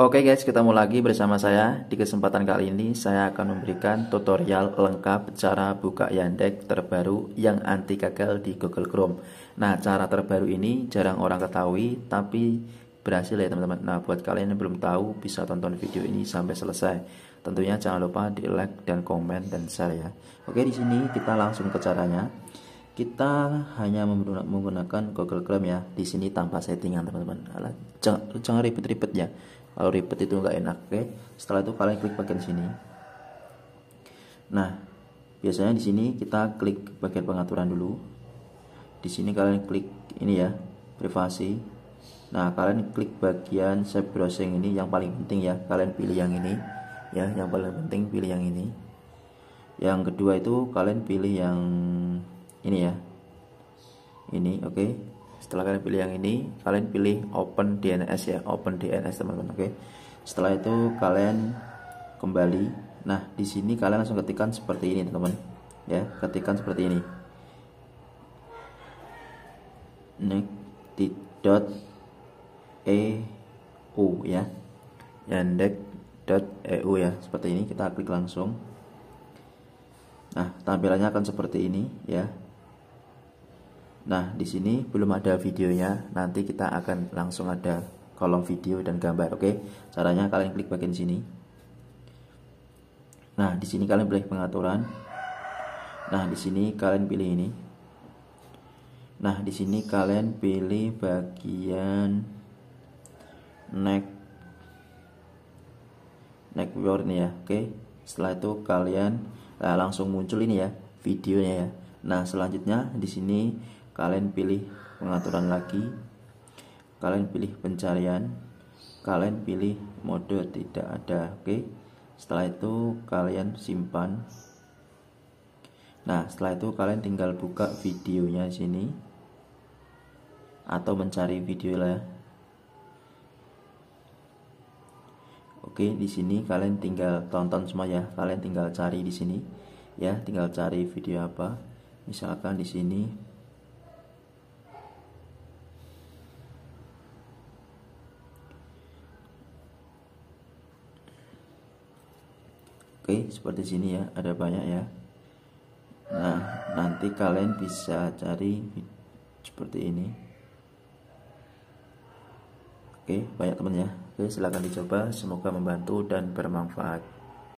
Oke guys, ketemu lagi bersama saya. Di kesempatan kali ini saya akan memberikan tutorial lengkap cara buka Yandex terbaru yang anti gagal di Google Chrome. Nah, cara terbaru ini jarang orang ketahui tapi berhasil ya teman-teman. Nah, buat kalian yang belum tahu bisa tonton video ini sampai selesai. Tentunya jangan lupa di like dan komen dan share ya. Oke, di sini kita langsung ke caranya kita hanya menggunakan Google Chrome ya di sini tanpa settingan teman-teman jangan ribet-ribet ya kalau ribet itu nggak enak oke setelah itu kalian klik bagian sini nah biasanya di sini kita klik bagian pengaturan dulu di sini kalian klik ini ya privasi nah kalian klik bagian save browsing ini yang paling penting ya kalian pilih yang ini ya yang paling penting pilih yang ini yang kedua itu kalian pilih yang ini ya ini oke okay. setelah kalian pilih yang ini kalian pilih open DNS ya open DNS teman-teman oke okay. setelah itu kalian kembali nah di sini kalian langsung ketikkan seperti ini teman-teman ya ketikkan seperti ini nektit.eu ya yandek.eu ya seperti ini kita klik langsung nah tampilannya akan seperti ini ya Nah, di sini belum ada videonya. Nanti kita akan langsung ada kolom video dan gambar. Oke, caranya kalian klik bagian sini. Nah, di sini kalian pilih pengaturan. Nah, di sini kalian pilih ini. Nah, di sini kalian pilih bagian neck neck viewer ini ya. Oke, setelah itu kalian nah, langsung muncul ini ya videonya ya. Nah, selanjutnya di sini kalian pilih pengaturan lagi kalian pilih pencarian kalian pilih mode tidak ada oke setelah itu kalian simpan nah setelah itu kalian tinggal buka videonya sini atau mencari video lah ya. Oke, di sini kalian tinggal tonton semua ya. Kalian tinggal cari di sini ya, tinggal cari video apa. Misalkan di sini Oke, seperti sini ya, ada banyak ya. Nah, nanti kalian bisa cari seperti ini. Oke, banyak teman ya. Oke, silahkan dicoba. Semoga membantu dan bermanfaat.